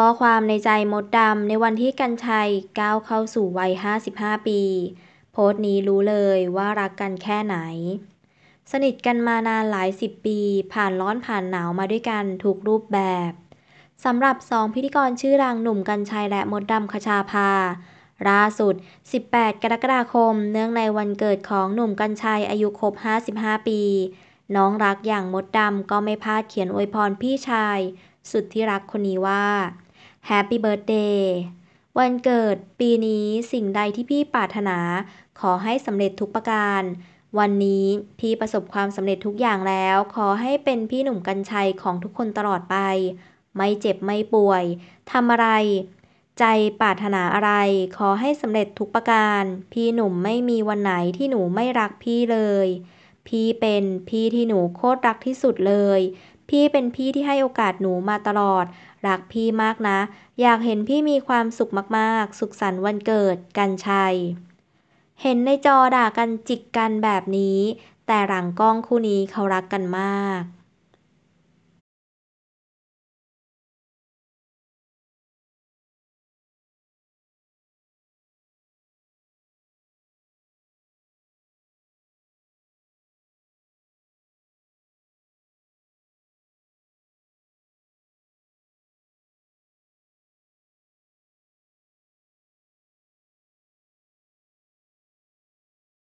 ข้อความในใจมดดำ ในวันที่กัญชัยก้าวเข้าสู่วัย 55 ปี โพสต์นี้รู้เลยว่ารักกันแค่ไหน สนิทกันมานานหลายสิบปี ผ่านร้อนผ่านหนาวมาด้วยกันทุกรูปแบบสำหรับสองพิธีกรชื่อดังหนุ่มกัญชัยและมดดำคชาภาล่าสุด 18 กรกฎาคม เนื่องในวันเกิดของหนุ่มกัญชัย อายุครบ55 ปี น้องรักอย่างมดดำก็ไม่พลาดเขียนอวยพรพี่ชาย สุดที่รักคนนี้ว่าแฮปปี้เบ t ร์ a เดย์วันเกิดปีนี้สิ่งใดที่พี่ปรารถนา ขอให้สำเร็จทุกประการ วันนี้พี่ประสบความสำเร็จทุกอย่างแล้ว ขอให้เป็นพี่หนุ่มกัญชัยของทุกคนตลอดไป ไม่เจ็บไม่ป่วยทำอะไร ใจปรารถนาอะไรขอให้สำเร็จทุกประการ พี่หนุ่มไม่มีวันไหนที่หนูไม่รักพี่เลยพี่เป็นพี่ที่หนูโคตรรักที่สุดเลย พี่เป็นพี่ที่ให้โอกาสหนูมาตลอด รักพี่มากนะ อยากเห็นพี่มีความสุขมากๆ สุขสันต์วันเกิดกันชัย เห็นในจอด่ากันจิกกันแบบนี้ แต่หลังกล้องคู่นี้เขารักกันมาก